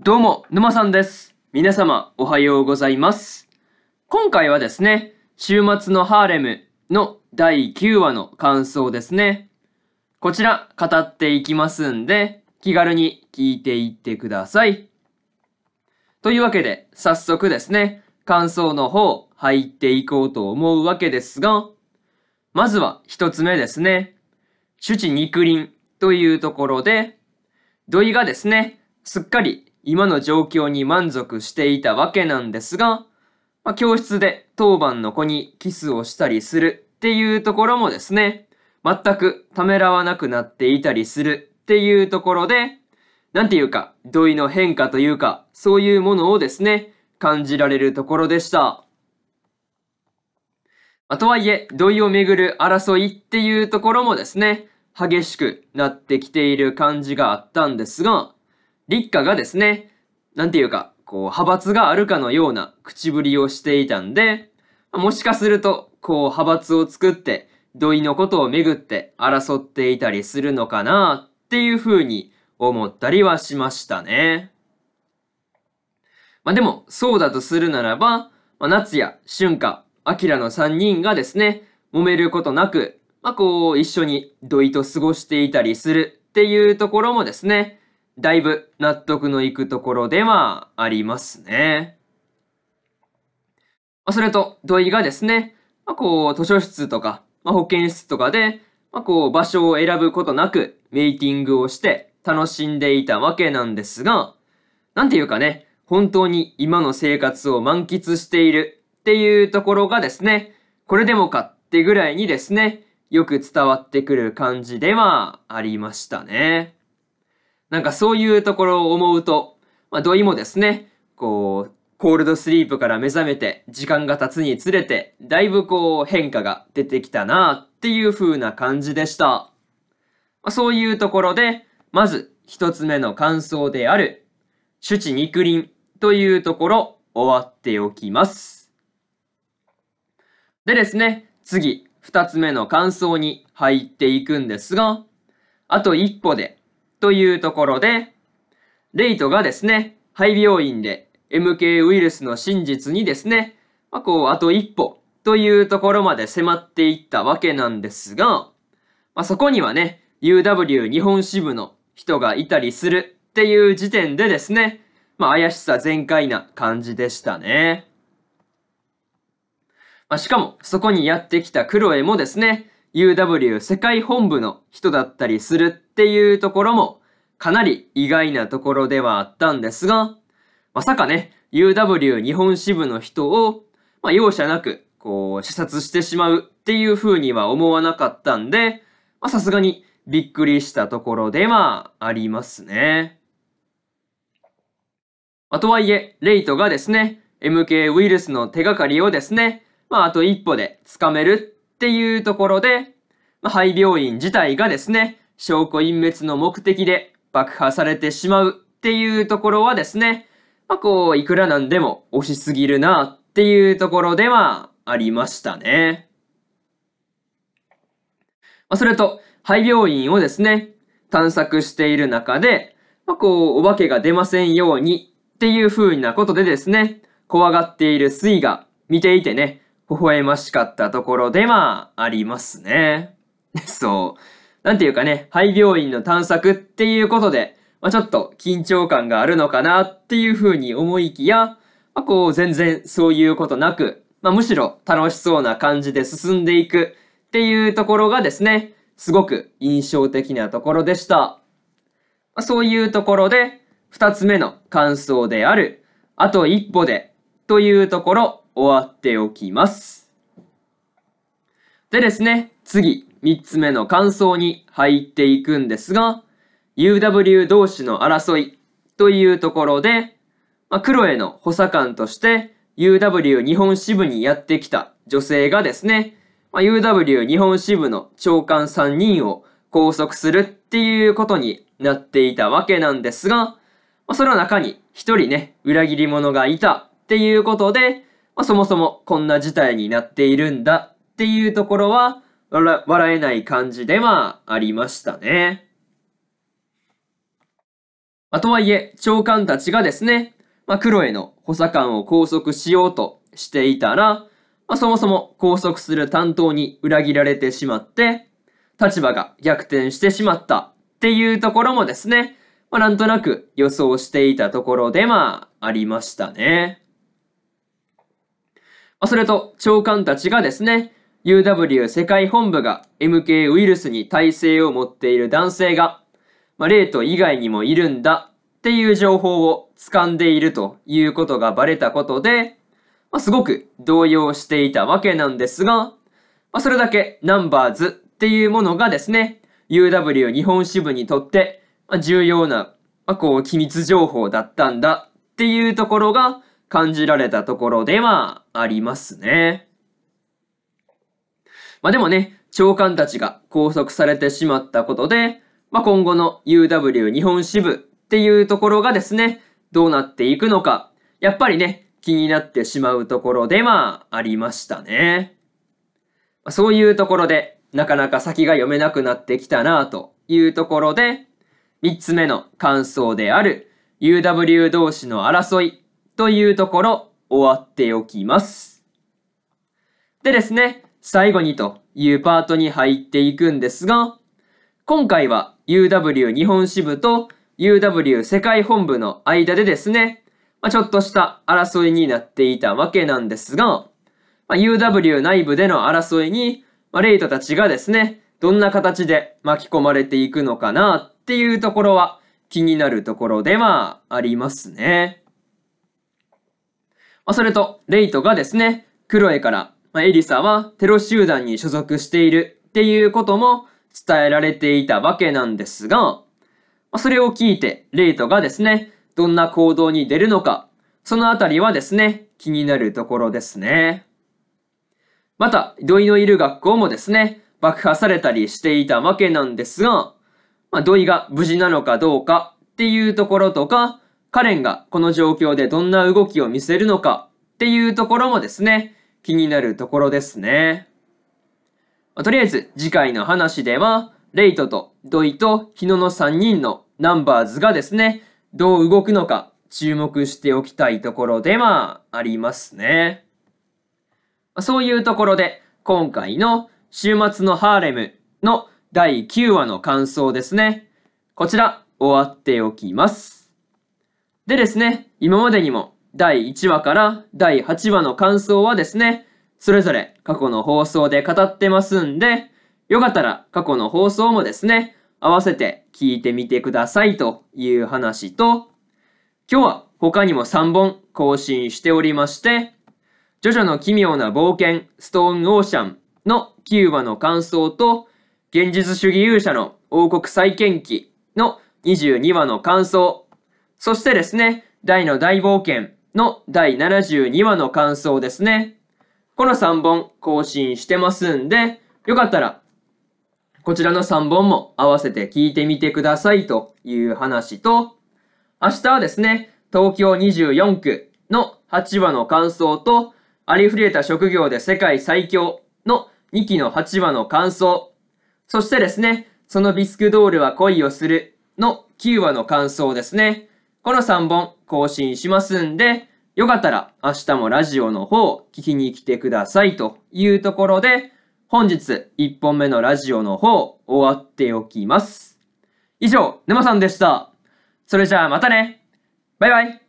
どうも、沼さんです。皆様、おはようございます。今回はですね、週末のハーレムの第9話の感想ですね。こちら、語っていきますんで、気軽に聞いていってください。というわけで、早速ですね、感想の方、入っていこうと思うわけですが、まずは一つ目ですね。主治肉林というところで、土井がですね、すっかり今の状況に満足していたわけなんですが、まあ、教室で当番の子にキスをしたりするっていうところもですね、全くためらわなくなっていたりするっていうところで、なんていうか、土井の変化というか、そういうものをですね、感じられるところでした。まあ、とはいえ、土井をめぐる争いっていうところもですね、激しくなってきている感じがあったんですが、立夏がですね、なんていうか、こう、派閥があるかのような口ぶりをしていたんで、もしかすると、こう、派閥を作って、土井のことをめぐって争っていたりするのかなっていうふうに思ったりはしましたね。まあでも、そうだとするならば、まあ、夏や春夏、秋の3人がですね、揉めることなく、まあこう、一緒に土井と過ごしていたりするっていうところもですね、だいぶ納得のいくところではありますね。まあ、それと土井がですね、まあ、こう図書室とか、まあ、保健室とかで、まあ、こう場所を選ぶことなくメイティングをして楽しんでいたわけなんですが、なんていうかね、本当に今の生活を満喫しているっていうところがですね、これでもかってぐらいにですね、よく伝わってくる感じではありましたね。なんかそういうところを思うと、まあ、土井もですね、こう、コールドスリープから目覚めて、時間が経つにつれて、だいぶこう変化が出てきたなっていう風な感じでした。まあ、そういうところで、まず一つ目の感想である、主治肉林というところ、終わっておきます。でですね、次、二つ目の感想に入っていくんですが、あと一歩でというところで、レイトがですね、廃病院で MK ウイルスの真実にですね、まあ、こう、あと一歩というところまで迫っていったわけなんですが、まあ、そこにはね、UW 日本支部の人がいたりするっていう時点でですね、まあ、怪しさ全開な感じでしたね。まあ、しかも、そこにやってきたクロエもですね、UW 世界本部の人だったりするっていうところもかなり意外なところではあったんですが、まさかね、UW 日本支部の人を、まあ、容赦なく、こう、視察してしまうっていうふうには思わなかったんで、まあ、さすがにびっくりしたところではありますね。まあ、とはいえ、レイトがですね、MK ウイルスの手がかりをですね、まあ、あと一歩で掴めるっていうところで、まあ、廃病院自体がですね、証拠隠滅の目的で爆破されてしまうっていうところはですね、まあ、こう、いくらなんでも押しすぎるなっていうところではありましたね。まあ、それと、廃病院をですね、探索している中で、まあ、こう、お化けが出ませんようにっていう風なことでですね、怖がっている水が見ていてね、微笑ましかったところではありますね。そう。なんていうかね、廃病院の探索っていうことで、まあ、ちょっと緊張感があるのかなっていうふうに思いきや、まあ、こう全然そういうことなく、まあ、むしろ楽しそうな感じで進んでいくっていうところがですね、すごく印象的なところでした。まあ、そういうところで、二つ目の感想である、あと一歩でというところ終わっておきます。でですね、次、3つ目の感想に入っていくんですが、UW 同士の争いというところで、まあ、クロエの補佐官として UW 日本支部にやってきた女性がですね、まあ、UW 日本支部の長官3人を拘束するっていうことになっていたわけなんですが、まあ、その中に1人ね、裏切り者がいたっていうことで、まあ、そもそもこんな事態になっているんだっていうところは、笑えない感じではありましたね。まあ、とはいえ、長官たちがですね、まあ、クロエの補佐官を拘束しようとしていたら、まあ、そもそも拘束する担当に裏切られてしまって、立場が逆転してしまったっていうところもですね、まあ、なんとなく予想していたところではありましたね。それと、長官たちがですね、UW 世界本部が MK ウイルスに耐性を持っている男性が、まあ、レート以外にもいるんだっていう情報を掴んでいるということがバレたことで、まあ、すごく動揺していたわけなんですが、まあ、それだけナンバーズっていうものがですね、UW 日本支部にとって、ま重要な、まあ、こう、機密情報だったんだっていうところが、感じられたところではありますね。まあでもね、長官たちが拘束されてしまったことで、まあ今後の UW 日本支部っていうところがですね、どうなっていくのか、やっぱりね、気になってしまうところではありましたね。まあ、そういうところで、なかなか先が読めなくなってきたなというところで、3つ目の感想である UW 同士の争いというところ終わっておきます。でですね、最後にというパートに入っていくんですが、今回は UW 日本支部と UW 世界本部の間でですね、まあ、ちょっとした争いになっていたわけなんですが、まあ、UW 内部での争いに、まあ、レイトたちがですね、どんな形で巻き込まれていくのかなっていうところは気になるところではありますね。まあ、それと、レイトがですね、クロエから、まあ、エリサはテロ集団に所属しているっていうことも伝えられていたわけなんですが、まあ、それを聞いて、レイトがですね、どんな行動に出るのか、そのあたりはですね、気になるところですね。また、土井のいる学校もですね、爆破されたりしていたわけなんですが、まあ、土井が無事なのかどうかっていうところとか、カレンがこの状況でどんな動きを見せるのかっていうところもですね、気になるところですね。まあ、とりあえず次回の話では、レイトと土井と日野の3人のナンバーズがですね、どう動くのか注目しておきたいところではありますね。まあ、そういうところで、今回の週末のハーレムの第9話の感想ですね。こちら、終わっておきます。でですね、今までにも第1話から第8話の感想はですね、それぞれ過去の放送で語ってますんで、よかったら過去の放送もですね、合わせて聞いてみてくださいという話と、今日は他にも3本更新しておりまして、ジョジョの奇妙な冒険、ストーンオーシャンの9話の感想と、現実主義勇者の王国再建記の22話の感想そしてですね、大の大冒険の第72話の感想ですね。この3本更新してますんで、よかったら、こちらの3本も合わせて聞いてみてくださいという話と、明日はですね、東京24区の8話の感想と、ありふれた職業で世界最強の2期の8話の感想、そしてですね、そのビスクドールは恋をするの9話の感想ですね。この3本更新しますんで、よかったら明日もラジオの方聞きに来てくださいというところで、本日1本目のラジオの方終わっておきます。以上、沼さんでした。それじゃあまたね。バイバイ。